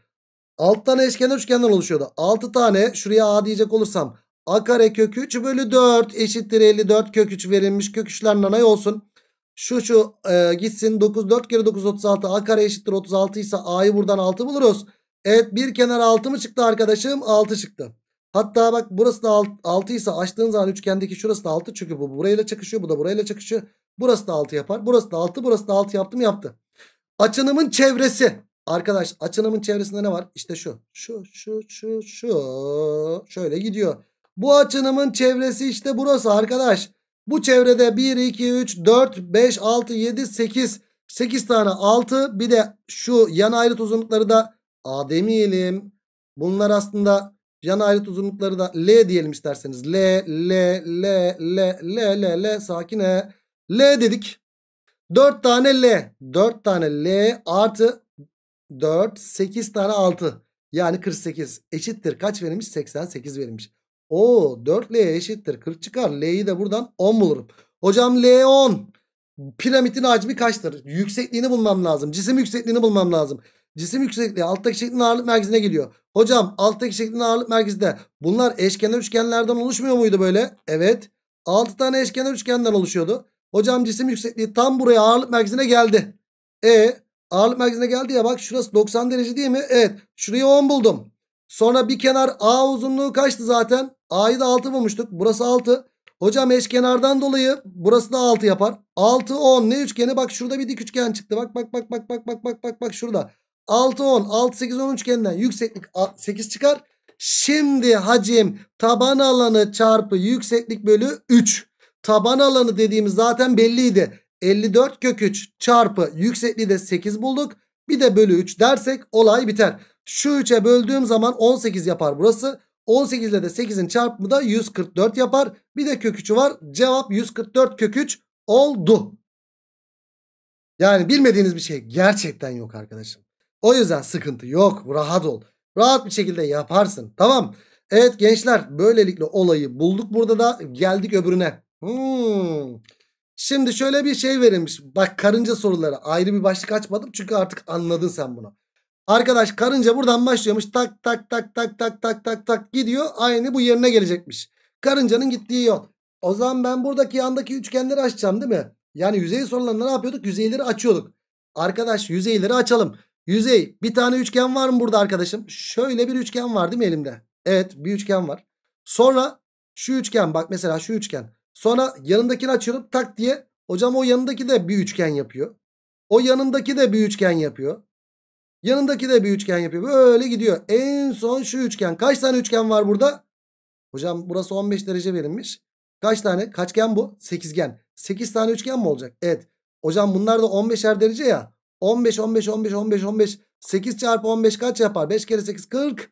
6 tane eşkenar üçgenden oluşuyordu. 6 tane şuraya A diyecek olursam A kare kök 3 bölü 4 eşittir 54 kök 3 verilmiş. Kök 3'ler nanay olsun. Şu şu e, gitsin 9 4 kere 9 36 a kare eşittir 36 ise a'yı buradan 6 buluruz. Evet bir kenar 6 mı çıktı arkadaşım? 6 çıktı. Hatta bak burası da 6, ise açtığın zaman üçgendeki şurası da 6. Çünkü bu burayla çakışıyor bu da burayla çakışıyor. Burası da 6 yapar. Burası da 6 burası da 6 mı yaptı. Açınımın çevresi. Arkadaş açınımın çevresinde ne var? İşte şu. Şu şu şu şu. Şöyle gidiyor. Bu açınımın çevresi işte burası arkadaş. Bu çevrede 1, 2, 3, 4, 5, 6, 7, 8. 8 tane 6 bir de şu yan ayrıt uzunlukları da A demeyelim. Bunlar aslında yan ayrıt uzunlukları da L diyelim isterseniz. L, L, L, L, L, L, L, sakin e. L dedik. 4 tane L. 4 tane L artı 4, 8 tane 6. Yani 48 eşittir. Kaç verilmiş? 88 verilmiş. O 4L'ye eşittir 40 çıkar. L'yi de buradan 10 bulurum. Hocam L 10. Piramidin hacmi kaçtır? Yüksekliğini bulmam lazım. Cisim yüksekliğini bulmam lazım. Cisim yüksekliği alttaki şeklin ağırlık merkezine geliyor. Hocam alttaki şeklin ağırlık merkezde bunlar eşkenar üçgenlerden oluşmuyor muydu böyle? Evet. 6 tane eşkenar üçgenden oluşuyordu. Hocam cisim yüksekliği tam buraya ağırlık merkezine geldi. E ağırlık merkezine geldi ya bak şurası 90 derece değil mi? Evet. Şuraya 10 buldum. Sonra bir kenar A uzunluğu kaçtı zaten? A'yı da 6 bulmuştuk. Burası 6. Hocam eşkenardan dolayı burası da 6 yapar. 6 10 ne üçgeni? Bak şurada bir dik üçgen çıktı. Bak bak bak bak bak bak bak bak bak şurada. 6 10 6 8 10 üçgeninden yükseklik 8 çıkar. Şimdi hacim taban alanı çarpı yükseklik bölü 3. Taban alanı dediğimiz zaten belliydi. 54 kök 3 çarpı yüksekliği de 8 bulduk. Bir de bölü 3 dersek olay biter. Şu 3'e böldüğüm zaman 18 yapar burası. 18 ile de 8'in çarpımı da 144 yapar. Bir de kök 3'ü var. Cevap 144 kök 3 oldu. Yani bilmediğiniz bir şey gerçekten yok arkadaşım. O yüzden sıkıntı yok. Rahat ol. Rahat bir şekilde yaparsın. Tamam. Evet gençler böylelikle olayı bulduk. Burada da geldik öbürüne. Hmm. Şimdi şöyle bir şey verilmiş. Bak karınca soruları ayrı bir başlık açmadım. Çünkü artık anladın sen bunu. Arkadaş karınca buradan başlıyormuş. Tak tak tak tak tak tak tak tak gidiyor. Aynı bu yerine gelecekmiş. Karıncanın gittiği yol. O zaman ben buradaki yandaki üçgenleri açacağım değil mi? Yani yüzey sorularında ne yapıyorduk? Yüzeyleri açıyorduk. Arkadaş yüzeyleri açalım. Yüzey bir tane üçgen var mı burada arkadaşım? Şöyle bir üçgen var değil mi elimde? Evet bir üçgen var. Sonra şu üçgen bak mesela şu üçgen. Sonra yanındakini açıyorum tak diye. Hocam o yanındaki de bir üçgen yapıyor. O yanındaki de bir üçgen yapıyor. Yanındaki de bir üçgen yapıyor. Böyle gidiyor. En son şu üçgen. Kaç tane üçgen var burada? Hocam burası 15 derece verilmiş. Kaç tane? Kaçgen bu? Sekizgen. Sekiz tane üçgen mi olacak? Evet. Hocam bunlar da 15'er derece ya. 15, 15, 15, 15, 15. 8 çarpı 15 kaç yapar? 5 kere 8 40.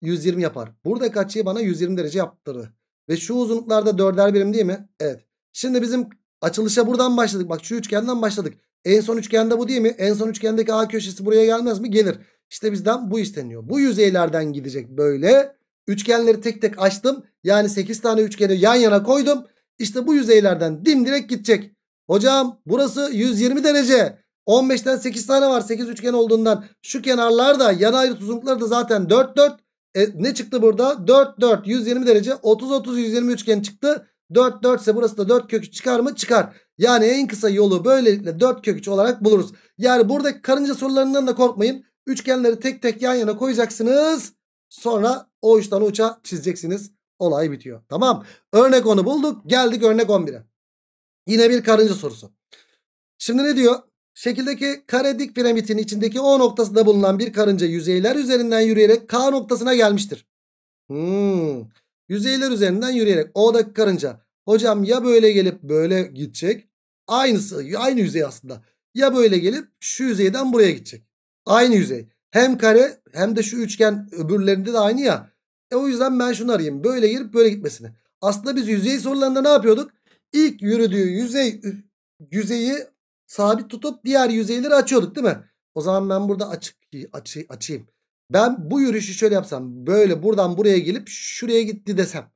120 yapar. Burada kaçıyı bana 120 derece yaptırdı. Ve şu uzunluklarda dörder birim değil mi? Evet. Şimdi bizim açılışa buradan başladık. Bak şu üçgenden başladık. En son üçgende bu değil mi? En son üçgendeki A köşesi buraya gelmez mi? Gelir. İşte bizden bu isteniyor. Bu yüzeylerden gidecek böyle. Üçgenleri tek tek açtım. Yani 8 tane üçgeni yan yana koydum. İşte bu yüzeylerden dimdirek gidecek. Hocam burası 120 derece. 15'ten 8 tane var. 8 üçgen olduğundan şu kenarlar da yan ayrı uzunlukları da zaten 4 4. E, ne çıktı burada? 4 4 120 derece 30 30 120 üçgen çıktı. 4 4 ise burası da 4 kökü çıkar mı? Çıkar. Yani en kısa yolu böylelikle 4 kök olarak buluruz. Yani buradaki karınca sorularından da korkmayın. Üçgenleri tek tek yan yana koyacaksınız. Sonra o uçtan uça çizeceksiniz. Olay bitiyor. Tamam. Örnek 10'u bulduk. Geldik örnek 11'e. Yine bir karınca sorusu. Şimdi ne diyor? Şekildeki kare dik piramidin içindeki O noktasında bulunan bir karınca yüzeyler üzerinden yürüyerek K noktasına gelmiştir. Hmm. Yüzeyler üzerinden yürüyerek. o O'daki karınca. Hocam ya böyle gelip böyle gidecek. Aynısı. Aynı yüzey aslında. Ya böyle gelip şu yüzeyden buraya gidecek. Aynı yüzey. Hem kare hem de şu üçgen öbürlerinde de aynı ya. E o yüzden ben şunu arayayım. Böyle girip böyle gitmesini. Aslında biz yüzey sorularında ne yapıyorduk? İlk yürüdüğü yüzey yüzeyi sabit tutup diğer yüzeyleri açıyorduk değil mi? O zaman ben burada açık açı, açayım. Ben bu yürüyüşü şöyle yapsam böyle buradan buraya gelip şuraya gitti desem.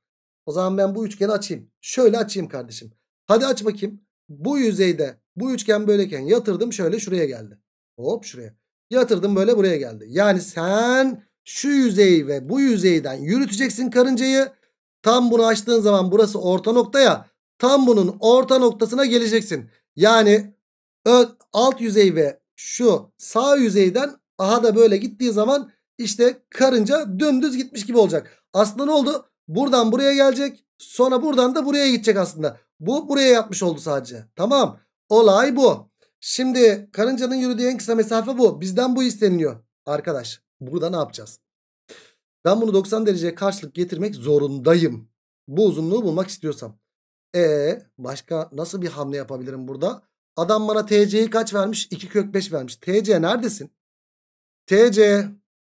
O zaman ben bu üçgeni açayım. Şöyle açayım kardeşim. Hadi aç bakayım. Bu yüzeyde bu üçgen böyleyken yatırdım şöyle şuraya geldi. Hop şuraya. Yatırdım böyle buraya geldi. Yani sen şu yüzeyi ve bu yüzeyden yürüteceksin karıncayı. Tam bunu açtığın zaman burası orta nokta ya. Tam bunun orta noktasına geleceksin. Yani alt yüzey ve şu sağ yüzeyden aha da böyle gittiği zaman işte karınca dümdüz gitmiş gibi olacak. Aslında ne oldu? Buradan buraya gelecek. Sonra buradan da buraya gidecek aslında. Bu buraya yapmış oldu sadece. Tamam. Olay bu. Şimdi karıncanın yürüdüğü en kısa mesafe bu. Bizden bu isteniliyor. Arkadaş burada ne yapacağız? Ben bunu 90 dereceye karşılık getirmek zorundayım. Bu uzunluğu bulmak istiyorsam. E başka nasıl bir hamle yapabilirim burada? Adam bana TC'yi kaç vermiş? 2 kök 5 vermiş. TC neredesin? TC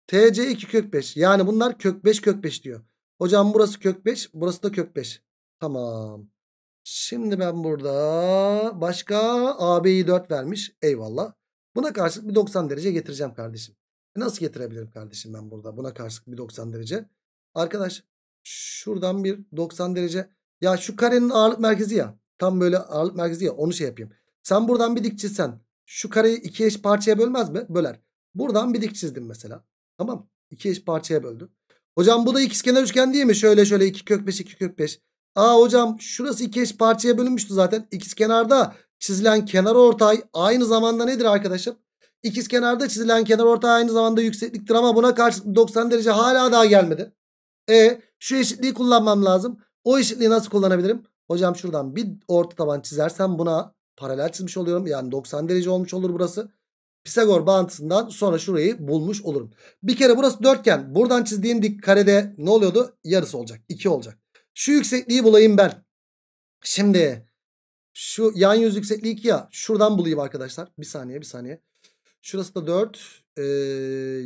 TC 2 kök 5. Yani bunlar kök 5 kök 5 diyor. Hocam burası kök 5. Burası da kök 5. Tamam. Şimdi ben burada başka AB'yi 4 vermiş. Eyvallah. Buna karşılık bir 90 derece getireceğim kardeşim. E, nasıl getirebilirim kardeşim ben burada? Buna karşılık bir 90 derece. Arkadaş şuradan bir 90 derece. Ya şu karenin ağırlık merkezi ya. Tam böyle ağırlık merkezi ya. Onu şey yapayım. Sen buradan bir dik çizsen. Şu kareyi iki eş parçaya bölmez mi? Böler. Buradan bir dik çizdim mesela. Tamam. iki eş parçaya böldüm. Hocam bu da ikizkenar üçgen değil mi? Şöyle şöyle 2 kök 5 2 kök 5. Aa hocam şurası iki eş parçaya bölünmüştü zaten. İkizkenarda çizilen kenar ortay aynı zamanda nedir arkadaşım? İkizkenarda çizilen kenar ortay aynı zamanda yüksekliktir ama buna karşı 90 derece hala daha gelmedi. E şu eşitliği kullanmam lazım. O eşitliği nasıl kullanabilirim? Hocam şuradan bir orta taban çizersem buna paralel çizmiş oluyorum. Yani 90 derece olmuş olur burası. Pisagor bağıntısından sonra şurayı bulmuş olurum. Bir kere burası dörtgen. Buradan çizdiğim dik karede ne oluyordu? Yarısı olacak. 2 olacak. Şu yüksekliği bulayım ben. Şimdi şu yan yüz yüksekliği 2 ya. Şuradan bulayım arkadaşlar. Bir saniye bir saniye. Şurası da 4. Ee,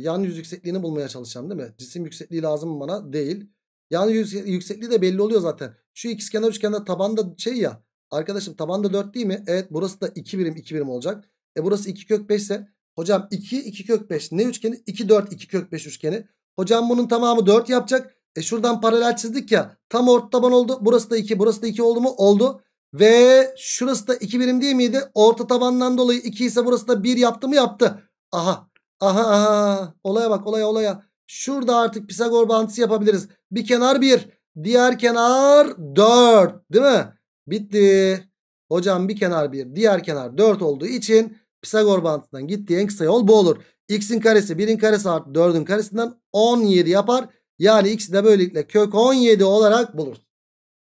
yan yüz yüksekliğini bulmaya çalışacağım değil mi? Cisim yüksekliği lazım bana? Değil. Yan yüz yüksekliği de belli oluyor zaten. Şu ikizkenar üçgende tabanda şey ya. Arkadaşım tabanda 4 değil mi? Evet burası da 2 birim 2 birim olacak. E burası 2 kök 5 ise hocam 2 2 kök 5 ne üçgeni? 2 4 2 kök 5 üçgeni. Hocam bunun tamamı 4 yapacak. E şuradan paralel çizdik ya tam orta taban oldu. Burası da 2 burası da 2 oldu mu? Oldu. Ve şurası da 2 birim değil miydi? Orta tabandan dolayı 2 ise burası da 1 yaptı mı yaptı. Aha aha aha olaya bak olaya olaya. Şurada artık Pisagor bağıntısı yapabiliriz. Bir kenar 1 diğer kenar 4 değil mi? Bitti. Hocam bir kenar 1 diğer kenar 4 olduğu için Pisagor bağıntısından gittiği en kısa yol bu olur. X'in karesi 1'in karesi artı 4'ün karesinden 17 yapar. Yani x'i de böylelikle kök 17 olarak buluruz.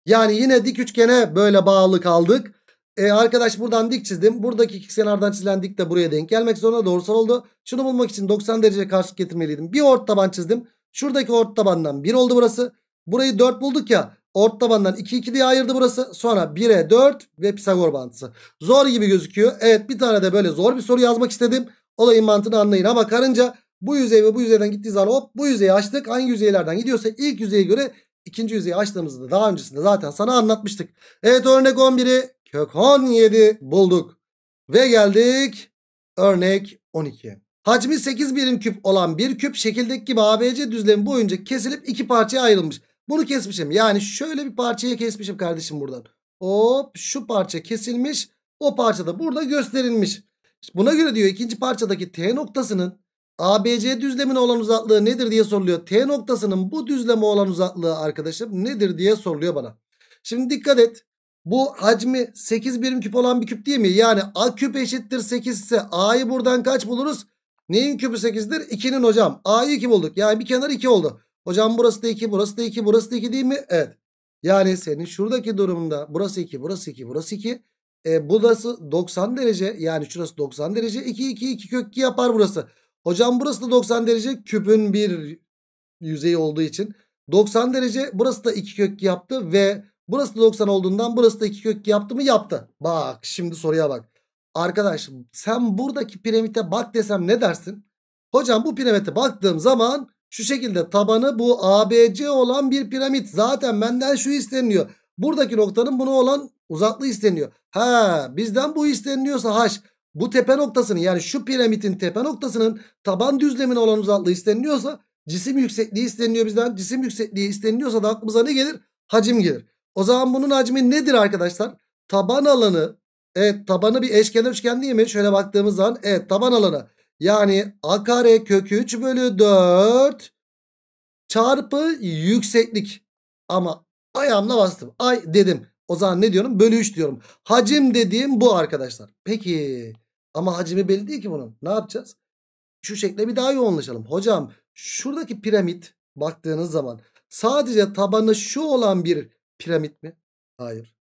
Yani yine dik üçgene böyle bağlı kaldık. E arkadaş buradan dik çizdim. Buradaki iki kenardan çizilen dik de buraya denk gelmek zorunda doğrusal oldu. Şunu bulmak için 90 derece karşı getirmeliydim. Bir ort taban çizdim. Şuradaki ort tabandan 1 oldu burası. Burayı 4 bulduk ya. Ort tabanından 2 2 diye ayırdı burası. Sonra 1'e 4 ve Pisagor bantısı. Zor gibi gözüküyor. Evet bir tane de böyle zor bir soru yazmak istedim. Olayın mantığını anlayın ama karınca bu yüzey ve bu yüzeyden gittiği zaman hop bu yüzeyi açtık. Hangi yüzeylerden gidiyorsa ilk yüzeye göre ikinci yüzeyi açtığımızda daha öncesinde zaten sana anlatmıştık. Evet örnek 11'i kök 17 bulduk. Ve geldik örnek 12. Hacmi 8 birim küp olan bir küp şekildeki gibi ABC düzlemi boyunca kesilip iki parçaya ayrılmış. Bunu kesmişim. Yani şöyle bir parçayı kesmişim kardeşim buradan. Hop şu parça kesilmiş. O parça da burada gösterilmiş. Buna göre diyor ikinci parçadaki T noktasının ABC düzlemine olan uzaklığı nedir diye soruluyor. T noktasının bu düzleme olan uzaklığı arkadaşım nedir diye soruluyor bana. Şimdi dikkat et. Bu hacmi 8 birim küp olan bir küp değil mi? Yani A küp eşittir 8 ise A'yı buradan kaç buluruz? Neyin küpü 8'dir? 2'nin hocam. A'yı 2 bulduk. Yani bir kenar 2 oldu. Hocam burası da 2, burası da 2, burası da 2 değil mi? Evet. Yani senin şuradaki durumda burası 2, burası 2, burası 2. E, burası 90 derece. Yani şurası 90 derece. 2, 2, 2 kök 2 yapar burası. Hocam burası da 90 derece. Küpün bir yüzeyi olduğu için. 90 derece burası da 2 kök 2 yaptı ve burası da 90 olduğundan burası da 2 kök 2 yaptı mı? Yaptı. Bak şimdi soruya bak. Arkadaş sen buradaki piramide bak desem ne dersin? Hocam bu piramide baktığım zaman şu şekilde tabanı bu ABC olan bir piramit. Zaten benden şu isteniyor. Buradaki noktanın buna olan uzaklığı isteniyor. Ha bizden bu isteniliyorsa H bu tepe noktasının yani şu piramitin tepe noktasının taban düzlemine olan uzaklığı isteniliyorsa cisim yüksekliği isteniliyor bizden. Cisim yüksekliği isteniliyorsa da aklımıza ne gelir? Hacim gelir. O zaman bunun hacmi nedir arkadaşlar? Taban alanı. Evet tabanı bir eşkenar üçgen değil mi? Şöyle baktığımız zaman evet taban alanı yani a kare kök 3 bölü 4 çarpı yükseklik. Ama ayağımla bastım. Ay dedim. O zaman ne diyorum? Bölü 3 diyorum. Hacim dediğim bu arkadaşlar. Peki ama hacimi belli değil ki bunun. Ne yapacağız? Şu şekle bir daha yoğunlaşalım. Hocam şuradaki piramit baktığınız zaman sadece tabanı şu olan bir piramit mi? Hayır.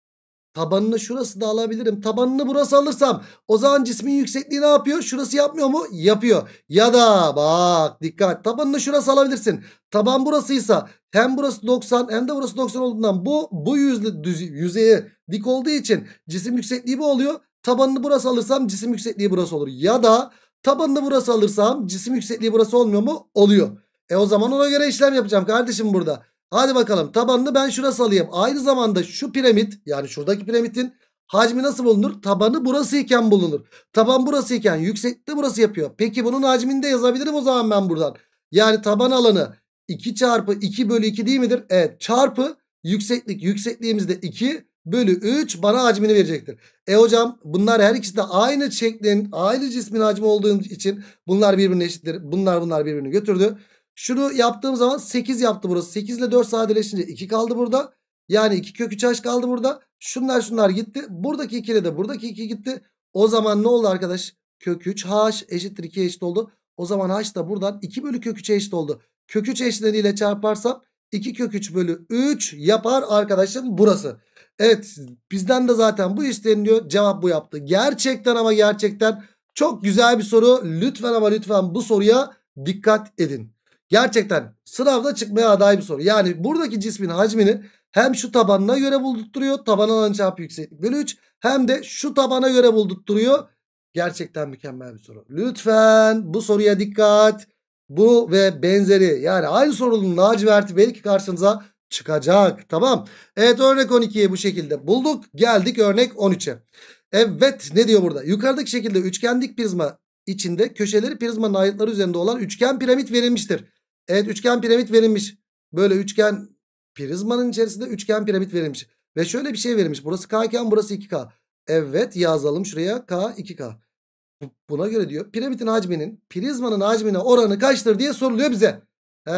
Tabanını şurası da alabilirim. Tabanını burası alırsam o zaman cismin yüksekliği ne yapıyor? Şurası yapmıyor mu? Yapıyor. Ya da bak dikkat tabanını şurası alabilirsin. Taban burasıysa hem burası 90 hem de burası 90 olduğundan bu bu yüzlü düz, yüzeye dik olduğu için cisim yüksekliği bu oluyor. Tabanını burası alırsam cisim yüksekliği burası olur. Ya da tabanını burası alırsam cisim yüksekliği burası olmuyor mu? Oluyor. E o zaman ona göre işlem yapacağım kardeşim burada. Hadi bakalım tabanını ben şuna salayım. Aynı zamanda şu piramit yani şuradaki piramitin hacmi nasıl bulunur? Tabanı burası iken bulunur. Taban burası iken yüksekte burası yapıyor. Peki bunun hacmini de yazabilirim o zaman ben buradan. Yani taban alanı 2 çarpı 2 bölü 2 değil midir? Evet çarpı yükseklik yüksekliğimiz de 2 bölü 3 bana hacmini verecektir. E hocam bunlar her ikisi de aynı şeklin aynı cismin hacmi olduğu için bunlar birbirine eşittir. Bunlar bunlar birbirini götürdü. Şunu yaptığım zaman 8 yaptı burası. 8 ile 4 sadeleşince 2 kaldı burada. Yani 2 kök 3 h kaldı burada. Şunlar şunlar gitti. Buradaki 2 ile de buradaki 2 gitti. O zaman ne oldu arkadaş? Kök 3 h eşittir 2 eşit oldu. O zaman h da buradan 2 bölü kök 3'e eşit oldu. Kök 3 eşitleriyle çarparsam 2 kök 3 bölü 3 yapar arkadaşım burası. Evet bizden de zaten bu isteniliyor. Cevap bu yaptı. Gerçekten ama gerçekten çok güzel bir soru. Lütfen ama lütfen bu soruya dikkat edin. Gerçekten sınavda çıkmaya aday bir soru. Yani buradaki cismin hacmini hem şu tabanına göre buldurtturuyor. Taban alan çarpı yükseklik bölü 3. Hem de şu tabana göre buldurtturuyor. Gerçekten mükemmel bir soru. Lütfen bu soruya dikkat. Bu ve benzeri yani aynı sorunun laciverti belki karşınıza çıkacak. Tamam. Evet örnek 12'yi bu şekilde bulduk. Geldik örnek 13'e. Evet ne diyor burada? Yukarıdaki şekilde üçgen dik prizma içinde köşeleri prizmanın ayetleri üzerinde olan üçgen piramit verilmiştir. Evet üçgen piramit verilmiş. Böyle üçgen prizmanın içerisinde üçgen piramit verilmiş. Ve şöyle bir şey verilmiş. Burası K iken burası 2K. Evet yazalım şuraya K 2K. Buna göre diyor piramitin hacminin prizmanın hacmine oranı kaçtır diye soruluyor bize. Ee,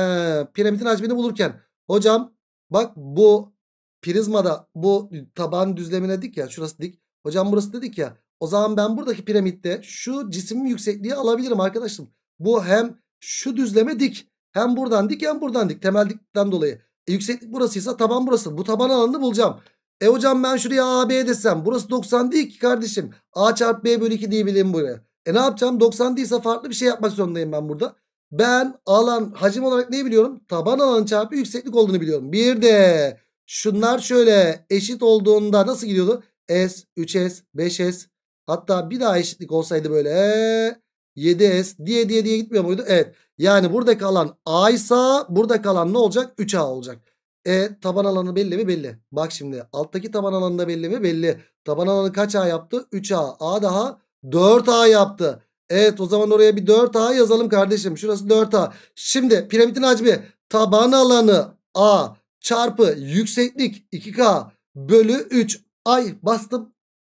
piramitin hacmini bulurken. Hocam bak bu prizmada bu taban düzlemine dik ya şurası dik. Hocam burası dedik ya. O zaman ben buradaki piramitte şu cismin yüksekliği alabilirim arkadaşım. Bu hem şu düzleme dik hem buradan dik hem buradan dik. Temel dikten dolayı. E, yükseklik burasıysa taban burası. Bu taban alanını bulacağım. E hocam ben şuraya AB desem. Burası 90 değil ki kardeşim. A çarpı B bölü 2 diyebilirim buraya. E ne yapacağım? 90 değilse farklı bir şey yapmak zorundayım ben burada. Ben alan hacim olarak neyi biliyorum? Taban alanı çarpı yükseklik olduğunu biliyorum. Bir de şunlar şöyle eşit olduğunda nasıl gidiyordu? S, 3S, 5S hatta bir daha eşitlik olsaydı böyle 7S e, diye diye diye gitmiyor muydu? Evet. Yani burada kalan A ise buradaki alan ne olacak? 3A olacak. E taban alanı belli mi? Belli. Bak şimdi alttaki taban alanı da belli mi? Belli. Taban alanı kaç A yaptı? 3A. A daha 4A yaptı. Evet o zaman oraya bir 4A yazalım kardeşim. Şurası 4A. Şimdi piramidin hacmi taban alanı A çarpı yükseklik 2K bölü 3. Ay bastım.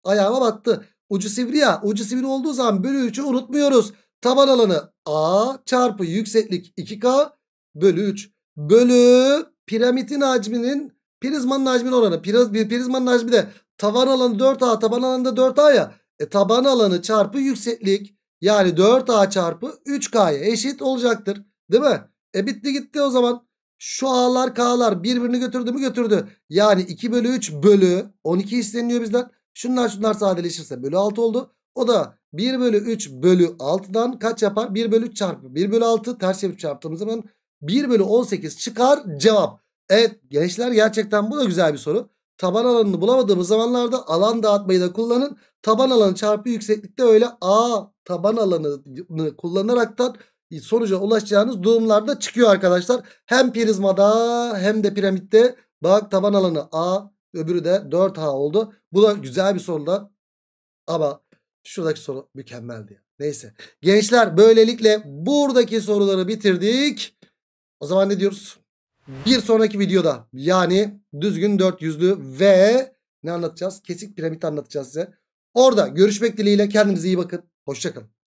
Ayağıma battı. Ucu sivri ya. Ucu sivri olduğu zaman bölü 3'ü unutmuyoruz. Taban alanı A çarpı yükseklik 2K bölü 3 bölü piramitin hacminin prizmanın hacmin oranı. Priz, prizmanın hacmi de taban alanı 4A taban alanı da 4A ya. E, taban alanı çarpı yükseklik yani 4A çarpı 3K'ya eşit olacaktır. Değil mi? E bitti gitti o zaman. Şu A'lar K'lar birbirini götürdü mü götürdü. Yani 2 bölü 3 bölü 12 isteniyor bizden. Şunlar şunlar sadeleşirse bölü 6 oldu. O da 1 bölü 3 bölü 6'dan kaç yapar? 1 bölü 3 çarpı 1 bölü 6 ters çevirip çarptığımız zaman 1 bölü 18 çıkar cevap. Evet gençler gerçekten bu da güzel bir soru. Taban alanını bulamadığımız zamanlarda alan dağıtmayı da kullanın. Taban alanı çarpı yükseklikte öyle A taban alanını da sonuca ulaşacağınız durumlarda çıkıyor arkadaşlar. Hem prizmada hem de piramitte bak taban alanı A öbürü de 4A oldu. Bu da güzel bir soru da. ama Şuradaki soru mükemmeldi. Neyse. Gençler böylelikle buradaki soruları bitirdik. O zaman ne diyoruz? Bir sonraki videoda yani düzgün dört yüzlü ve ne anlatacağız? Kesik piramit anlatacağız size. Orada görüşmek dileğiyle kendinize iyi bakın. Hoşçakalın.